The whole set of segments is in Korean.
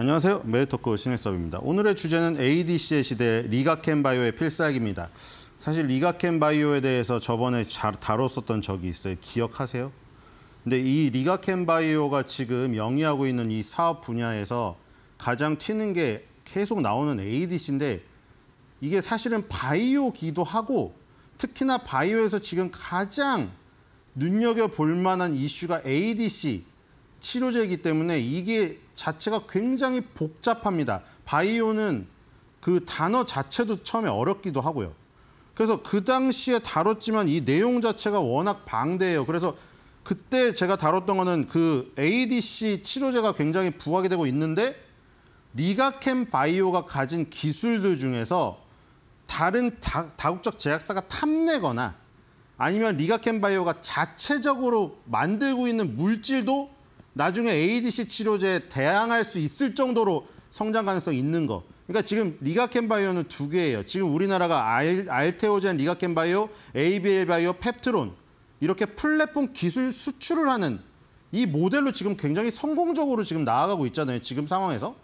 안녕하세요. 메리토크 신혜섭입니다. 오늘의 주제는 ADC의 시대 리가켄 바이오의 필살기입니다. 사실 리가켄 바이오에 대해서 저번에 잘 다뤘었던 적이 있어요. 기억하세요? 근데 이 리가켄 바이오가 지금 영위하고 있는 이 사업 분야에서 가장 튀는 게 계속 나오는 ADC인데 이게 사실은 바이오기도 하고 특히나 바이오에서 지금 가장 눈여겨볼 만한 이슈가 ADC 치료제이기 때문에 이게 자체가 굉장히 복잡합니다. 바이오는 그 단어 자체도 처음에 어렵기도 하고요. 그래서 그 당시에 다뤘지만 이 내용 자체가 워낙 방대해요. 그래서 그때 제가 다뤘던 거는 그 ADC 치료제가 굉장히 부각이 되고 있는데 리가캠 바이오가 가진 기술들 중에서 다른 다, 국적 제약사가 탐내거나 아니면 리가캠 바이오가 자체적으로 만들고 있는 물질도 나중에 ADC 치료제에 대항할 수 있을 정도로 성장 가능성 있는 거. 그러니까 지금 리가켄바이오는두 개예요. 지금 우리나라가 알, 알테오젠, 리가켄바이오 ABL바이오, 펩트론 이렇게 플랫폼 기술 수출을 하는 이 모델로 지금 굉장히 성공적으로 지금 나아가고 있잖아요. 지금 상황에서.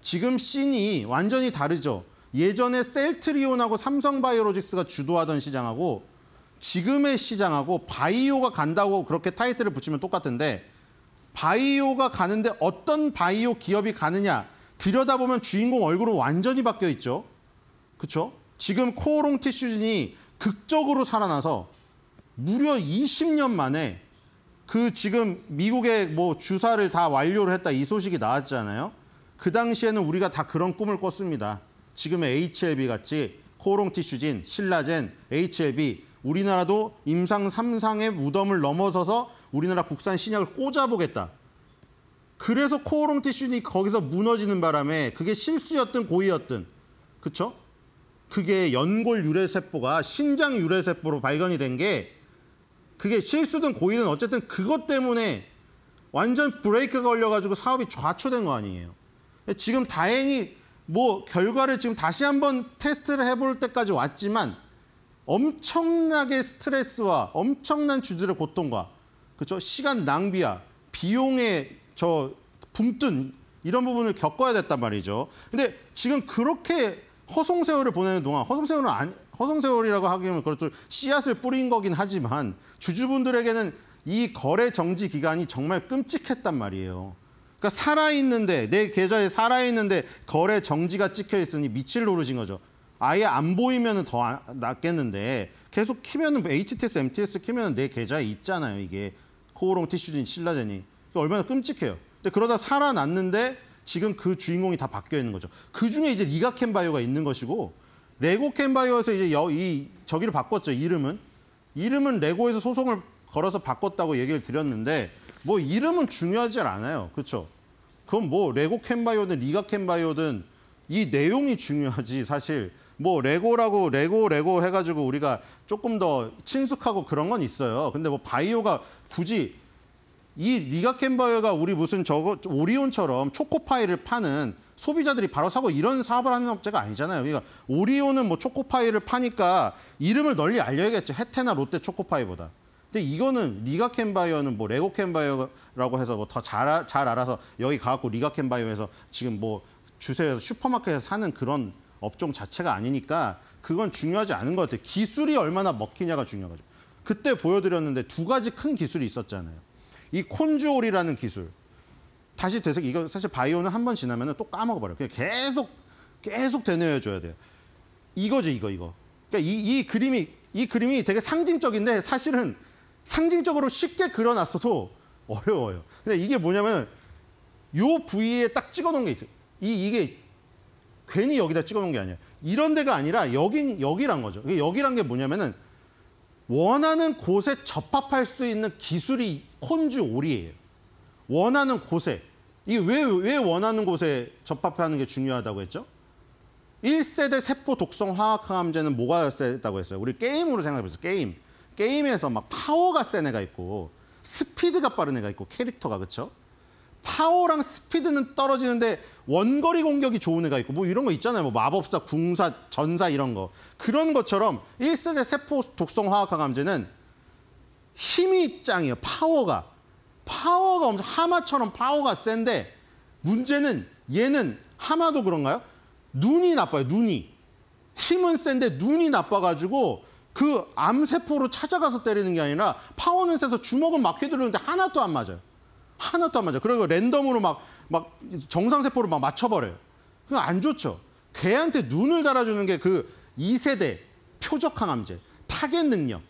지금 씬이 완전히 다르죠. 예전에 셀트리온하고 삼성바이오로직스가 주도하던 시장하고 지금의 시장하고 바이오가 간다고 그렇게 타이틀을 붙이면 똑같은데 바이오가 가는데 어떤 바이오 기업이 가느냐 들여다보면 주인공 얼굴은 완전히 바뀌어 있죠. 그렇죠? 지금 코오롱 티슈진이 극적으로 살아나서 무려 20년 만에 그 지금 미국의 뭐 주사를 다 완료를 했다 이 소식이 나왔잖아요. 그 당시에는 우리가 다 그런 꿈을 꿨습니다. 지금의 HLB 같이 코오롱 티슈진, 신라젠, HLB 우리나라도 임상 3상의 무덤을 넘어서서 우리나라 국산 신약을 꽂아보겠다. 그래서 코오롱 티슈니 거기서 무너지는 바람에 그게 실수였든 고의였든 그쵸? 그게 연골 유래세포가 신장 유래세포로 발견이 된 게 그게 실수든 고의든 어쨌든 그것 때문에 완전 브레이크가 걸려가지고 사업이 좌초된 거 아니에요. 지금 다행히 뭐 결과를 지금 다시 한번 테스트를 해볼 때까지 왔지만 엄청나게 스트레스와 엄청난 주들의 고통과 그렇죠? 시간 낭비야, 비용의 저 붕뜬 이런 부분을 겪어야 됐단 말이죠. 근데 지금 그렇게 허송 세월을 보내는 동안 허송 세월은 안 허송 세월이라고 하기에는 그렇죠. 씨앗을 뿌린 거긴 하지만 주주분들에게는 이 거래 정지 기간이 정말 끔찍했단 말이에요. 그러니까 살아 있는데 내 계좌에 살아 있는데 거래 정지가 찍혀 있으니 미칠 노릇인 거죠. 아예 안 보이면 더 아, 낫겠는데 계속 키면은 HTS, MTS 키면내 계좌에 있잖아요, 이게. 코오롱 티슈진, 신라제니 얼마나 끔찍해요. 근데 그러다 살아났는데 지금 그 주인공이 다 바뀌어 있는 거죠. 그 중에 이제 리가 캔바이오가 있는 것이고 레고 캔바이오에서 이제 여, 이 저기를 바꿨죠. 이름은 이름은 레고에서 소송을 걸어서 바꿨다고 얘기를 드렸는데 뭐 이름은 중요하지 않아요. 그렇죠? 그건 뭐 레고 캔바이오든 리가 캔바이오든 이 내용이 중요하지 사실 뭐 레고라고 레고 레고 해가지고 우리가 조금 더 친숙하고 그런 건 있어요. 근데 뭐 바이오가 굳이 이 리가켄 바이오가 우리 무슨 저거 오리온처럼 초코파이를 파는 소비자들이 바로 사고 이런 사업을 하는 업체가 아니잖아요. 그러니까 오리온은 뭐 초코파이를 파니까 이름을 널리 알려야겠죠. 해태나 롯데 초코파이보다. 근데 이거는 리가캔 바이오는뭐 레고캔 바이오라고 해서 뭐 더 잘잘 아, 알아서 여기 가갖고 리가캔 바이오에서 지금 뭐 주세요 슈퍼마켓에서 사는 그런 업종 자체가 아니니까 그건 중요하지 않은 것 같아요. 기술이 얼마나 먹히냐가 중요하죠. 그때 보여드렸는데 두 가지 큰 기술이 있었잖아요. 이 콘주올이라는 기술. 다시 되새기 이건 사실 바이오는 한 번 지나면 또 까먹어버려요. 그냥 계속 계속 되뇌어줘야 돼요. 이거죠, 이거, 이거. 그러니까 이, 이 그림이 이 그림이 되게 상징적인데 사실은 상징적으로 쉽게 그려놨어도 어려워요. 근데 이게 뭐냐면 요 부위에 딱 찍어놓은 게 있어요. 이, 이게 괜히 여기다 찍어놓은 게 아니에요. 이런 데가 아니라 여긴 여기란 거죠. 여기란 게 뭐냐면은 원하는 곳에 접합할 수 있는 기술이 콘주 오리예요. 원하는 곳에. 이게 왜, 왜 원하는 곳에 접합하는 게 중요하다고 했죠? 1세대 세포 독성 화학항암제는 뭐가 세다고 했어요? 우리 게임으로 생각해보세요. 게임. 게임에서 막 파워가 센 애가 있고 스피드가 빠른 애가 있고 캐릭터가 그렇죠? 파워랑 스피드는 떨어지는데 원거리 공격이 좋은 애가 있고 뭐 이런 거 있잖아요. 뭐 마법사, 궁사, 전사 이런 거. 그런 것처럼 1세대 세포 독성 화학화 감제는 힘이 짱이에요. 파워가. 파워가 엄청 하마처럼 파워가 센데 문제는 얘는 하마도 그런가요? 눈이 나빠요. 눈이. 힘은 센데 눈이 나빠가지고 그 암세포로 찾아가서 때리는 게 아니라 파워는 세서 주먹은 막 휘두르는데 하나도 안 맞아요. 하나도 안 맞아. 그리고 랜덤으로 막, 막정상세포를막 맞춰버려요. 그건 안 좋죠. 개한테 눈을 달아주는 게 그 2세대 표적항암제, 타겟 능력.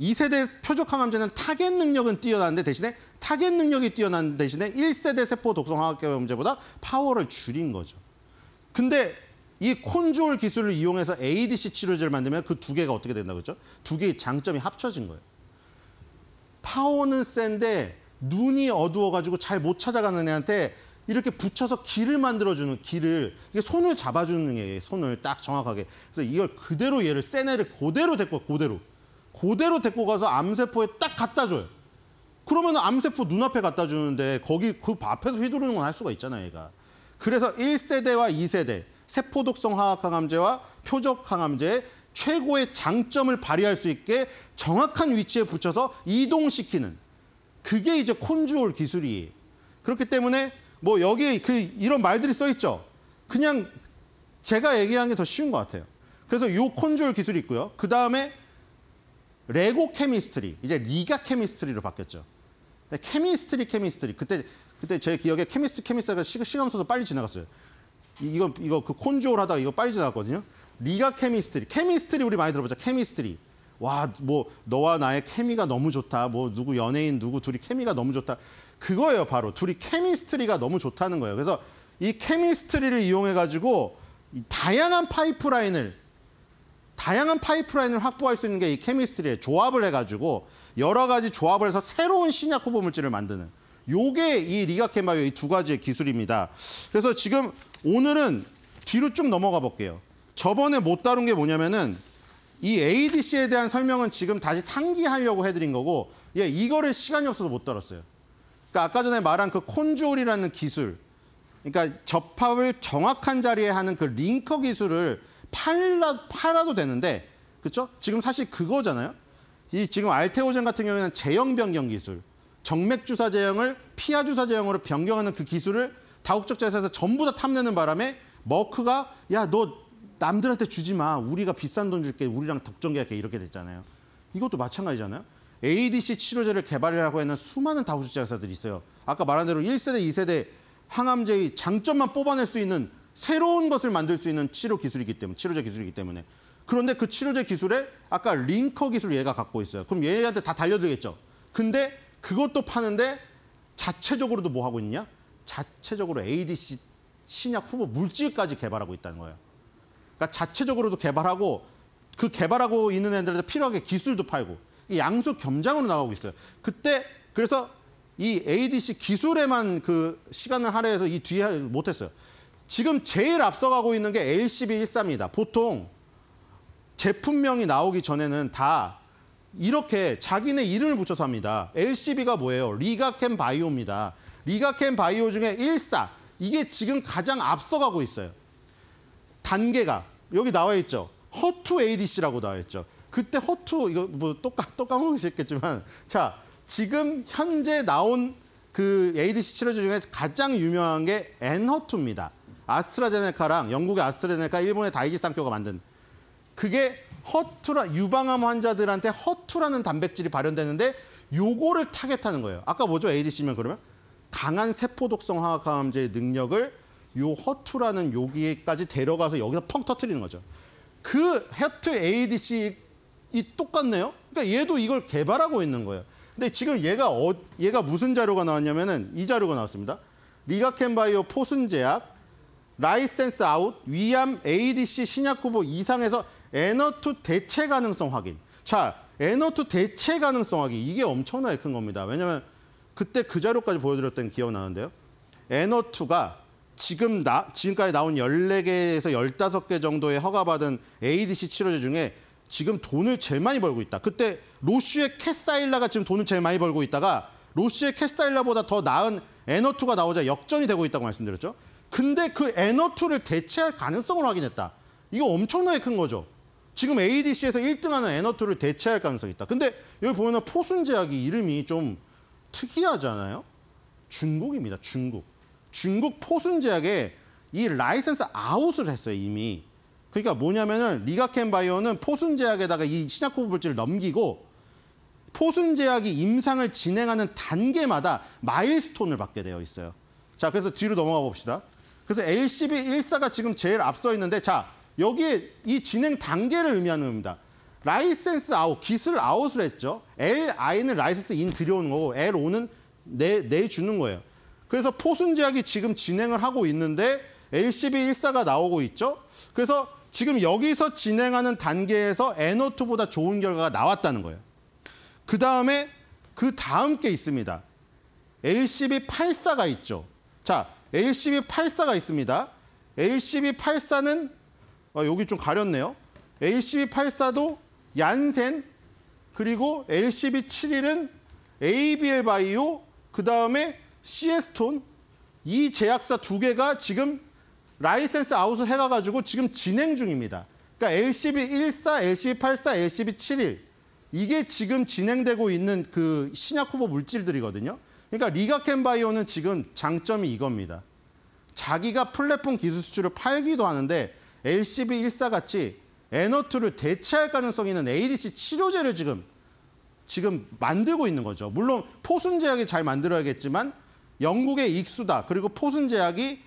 2세대 표적항암제는 타겟 능력은 뛰어나는데 대신에 타겟 능력이 뛰어난 대신에 1세대 세포 독성화학계염제보다 파워를 줄인 거죠. 근데 이콘졸 기술을 이용해서 ADC 치료제를 만들면 그 두 개가 어떻게 된다고 했죠? 두 개의 장점이 합쳐진 거예요. 파워는 센데 눈이 어두워가지고 잘 못 찾아가는 애한테 이렇게 붙여서 길을 만들어주는 길을 이게 손을 잡아주는 게 손을 딱 정확하게 그래서 이걸 그대로 얘를 센 애를 그대로 데리고 그대로 그대로 데리고 가서 암세포에 딱 갖다 줘요. 그러면 암세포 눈앞에 갖다 주는데 거기 그 앞에서 휘두르는 건 할 수가 있잖아요, 얘가. 그래서 1세대와 2세대 세포독성 화학항암제와 표적항암제의 최고의 장점을 발휘할 수 있게 정확한 위치에 붙여서 이동시키는 그게 이제 콘주올 기술이 그렇기 때문에 뭐 여기에 그 이런 말들이 써 있죠. 그냥 제가 얘기한 게 더 쉬운 것 같아요. 그래서 요콘주올 기술이 있고요. 그 다음에 레고 케미스트리 이제 리가 케미스트리로 바뀌었죠. 케미스트리 케미스트리 그때 그때 제 기억에 케미스트 케미스트가 시간 시 써서 빨리 지나갔어요. 이거 이거 그콘주올 하다가 이거 빨리 지나갔거든요. 리가 케미스트리 케미스트리 우리 많이 들어보죠 케미스트리 와, 뭐 너와 나의 케미가 너무 좋다. 뭐 누구 연예인 누구 둘이 케미가 너무 좋다. 그거예요, 바로. 둘이 케미스트리가 너무 좋다는 거예요. 그래서 이 케미스트리를 이용해 가지고 다양한 파이프라인을 다양한 파이프라인을 확보할 수 있는 게 이 케미스트리의 조합을 해 가지고 여러 가지 조합을 해서 새로운 신약 후보 물질을 만드는 요게 이 리가케 마이오이두 가지의 기술입니다. 그래서 지금 오늘은 뒤로 쭉 넘어가 볼게요. 저번에 못 다룬 게 뭐냐면은 이 ADC에 대한 설명은 지금 다시 상기하려고 해드린 거고 예, 이거를 시간이 없어서 못들었어요 그러니까 아까 전에 말한 그 콘주올이라는 기술 그러니까 접합을 정확한 자리에 하는 그 링커 기술을 팔라, 팔아도 되는데 그렇죠? 지금 사실 그거잖아요. 이 지금 알테오젠 같은 경우에는 제형 변경 기술 정맥 주사 제형을 피하 주사 제형으로 변경하는 그 기술을 다국적 제사에서 전부 다 탐내는 바람에 머크가 야너 남들한테 주지 마. 우리가 비싼 돈 줄게. 우리랑 독점 계약해. 이렇게 됐잖아요. 이것도 마찬가지잖아요. ADC 치료제를 개발하고 하는 수많은 다우수제 회사들이 있어요. 아까 말한 대로 1세대, 2세대 항암제의 장점만 뽑아낼 수 있는 새로운 것을 만들 수 있는 치료 기술이기 때문에 치료제 기술이기 때문에 그런데 그 치료제 기술에 아까 링커 기술 얘가 갖고 있어요. 그럼 얘한테 다 달려들겠죠. 근데 그것도 파는데 자체적으로도 뭐 하고 있냐? 자체적으로 ADC 신약 후보 물질까지 개발하고 있다는 거예요. 그러니까 자체적으로도 개발하고 그 개발하고 있는 애들한테 필요하게 기술도 팔고 양수 겸장으로 나가고 있어요. 그때 그래서 이 ADC 기술에만 그 시간을 할애해서 이 뒤에 못했어요. 지금 제일 앞서가고 있는 게 l c b 1 4입니다 보통 제품명이 나오기 전에는 다 이렇게 자기네 이름을 붙여서 합니다. LCB가 뭐예요? 리가캠 바이오입니다. 리가캠 바이오 중에 14. 이게 지금 가장 앞서가고 있어요. 단계가. 여기 나와 있죠. 허투 ADC라고 나와 있죠. 그때 허투 이거 뭐또 까먹으시겠지만자 지금 현재 나온 그 ADC 치료제 중에 가장 유명한 게 엔허투입니다. 아스트라제네카랑 영국의 아스트라제네카, 일본의 다이지 산쿄가 만든 그게 허투라 유방암 환자들한테 허투라는 단백질이 발현되는데 요거를 타겟하는 거예요. 아까 뭐죠? ADC면 그러면 강한 세포 독성 화학 항암제의 능력을 요 허투라는 여기까지 데려가서 여기서 펑 터트리는 거죠. 그 해트 ADC 이 똑같네요. 그러니까 얘도 이걸 개발하고 있는 거예요. 근데 지금 얘가 어, 얘가 무슨 자료가 나왔냐면은 이 자료가 나왔습니다. 리가캔바이오 포순제약 라이센스 아웃 위암 ADC 신약 후보 이상에서 에너투 대체 가능성 확인. 자, 에너투 대체 가능성 확인 이게 엄청나게 큰 겁니다. 왜냐면 그때 그 자료까지 보여드렸던 기억 나는데요. 에너투가 지금 나, 지금까지 나온 14개에서 15개 정도의 허가받은 ADC 치료제 중에 지금 돈을 제일 많이 벌고 있다. 그때 로슈의 캐사일라가 지금 돈을 제일 많이 벌고 있다가 로슈의 캐사일라보다 더 나은 에너투가 나오자 역전이 되고 있다고 말씀드렸죠. 근데 그 에너투를 대체할 가능성을 확인했다. 이거 엄청나게 큰 거죠. 지금 ADC에서 1등하는 에너투를 대체할 가능성이 있다. 근데 여기 보면 포순제약이 이름이 좀 특이하잖아요. 중국입니다, 중국. 중국 포순제약에 이 라이센스 아웃을 했어요, 이미. 그러니까 뭐냐면은 리가켄 바이오는 포순제약에다가 이 신약 후보물질을 넘기고 포순제약이 임상을 진행하는 단계마다 마일스톤을 받게 되어 있어요. 자, 그래서 뒤로 넘어가 봅시다. 그래서 LCB14가 지금 제일 앞서 있는데 자, 여기에 이 진행 단계를 의미하는 겁니다. 라이센스 아웃, 기술 아웃을 했죠. LI는 라이센스 인 들여오는 거고 L5는 내, 내주는 거예요. 그래서 포순제약이 지금 진행을 하고 있는데 LCB14가 나오고 있죠. 그래서 지금 여기서 진행하는 단계에서 에너투보다 좋은 결과가 나왔다는 거예요. 그 다음에 그 다음 게 있습니다. LCB84가 있죠. 자, LCB84가 있습니다. LCB84는 아, 여기 좀 가렸네요. LCB84도 얀센 그리고 LCB71은 ABL 바이오 그 다음에 CS톤 이 제약사 두 개가 지금 라이센스 아웃을 해가가지고 지금 진행 중입니다. 그러니까 LCB14, LCB84, LCB71 이게 지금 진행되고 있는 그 신약 후보 물질들이거든요. 그러니까 리가켄 바이오는 지금 장점이 이겁니다. 자기가 플랫폼 기술 수출을 팔기도 하는데 LCB14 같이 에너투를 대체할 가능성 있는 ADC 치료제를 지금 지금 만들고 있는 거죠. 물론 포순제약이 잘 만들어야겠지만 영국의 익수다. 그리고 포순제약이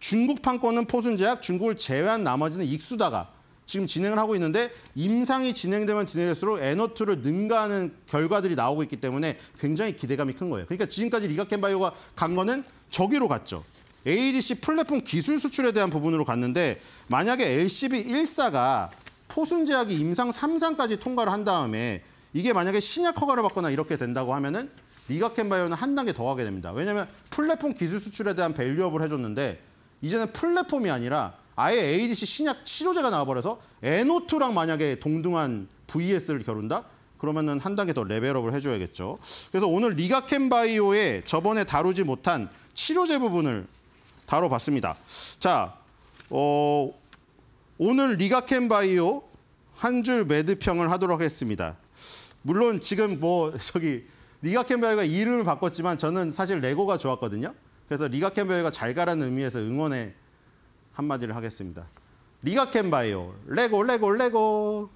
중국 판권은 포순제약, 중국을 제외한 나머지는 익수다가 지금 진행을 하고 있는데 임상이 진행되면 진행될수록 에너투를 능가하는 결과들이 나오고 있기 때문에 굉장히 기대감이 큰 거예요. 그러니까 지금까지 리가켄바이오가 간 거는 저기로 갔죠. ADC 플랫폼 기술 수출에 대한 부분으로 갔는데 만약에 LCB14가 포순제약이 임상 3상까지 통과를 한 다음에 이게 만약에 신약 허가를 받거나 이렇게 된다고 하면은 리가캔 바이오는 한 단계 더 가게 됩니다. 왜냐하면 플랫폼 기술 수출에 대한 밸류업을 해줬는데 이제는 플랫폼이 아니라 아예 ADC 신약 치료제가 나와버려서 NO2랑 만약에 동등한 VS를 겨룬다? 그러면은 한 단계 더 레벨업을 해줘야겠죠. 그래서 오늘 리가캔 바이오의 저번에 다루지 못한 치료제 부분을 다뤄봤습니다. 자, 어, 오늘 리가캔 바이오 한 줄 매드평을 하도록 하겠습니다. 물론 지금 뭐 저기 리가 캠벨가 이름을 바꿨지만 저는 사실 레고가 좋았거든요. 그래서 리가 캠벨가 잘 가라는 의미에서 응원의 한마디를 하겠습니다. 리가 캠바이오 레고 레고 레고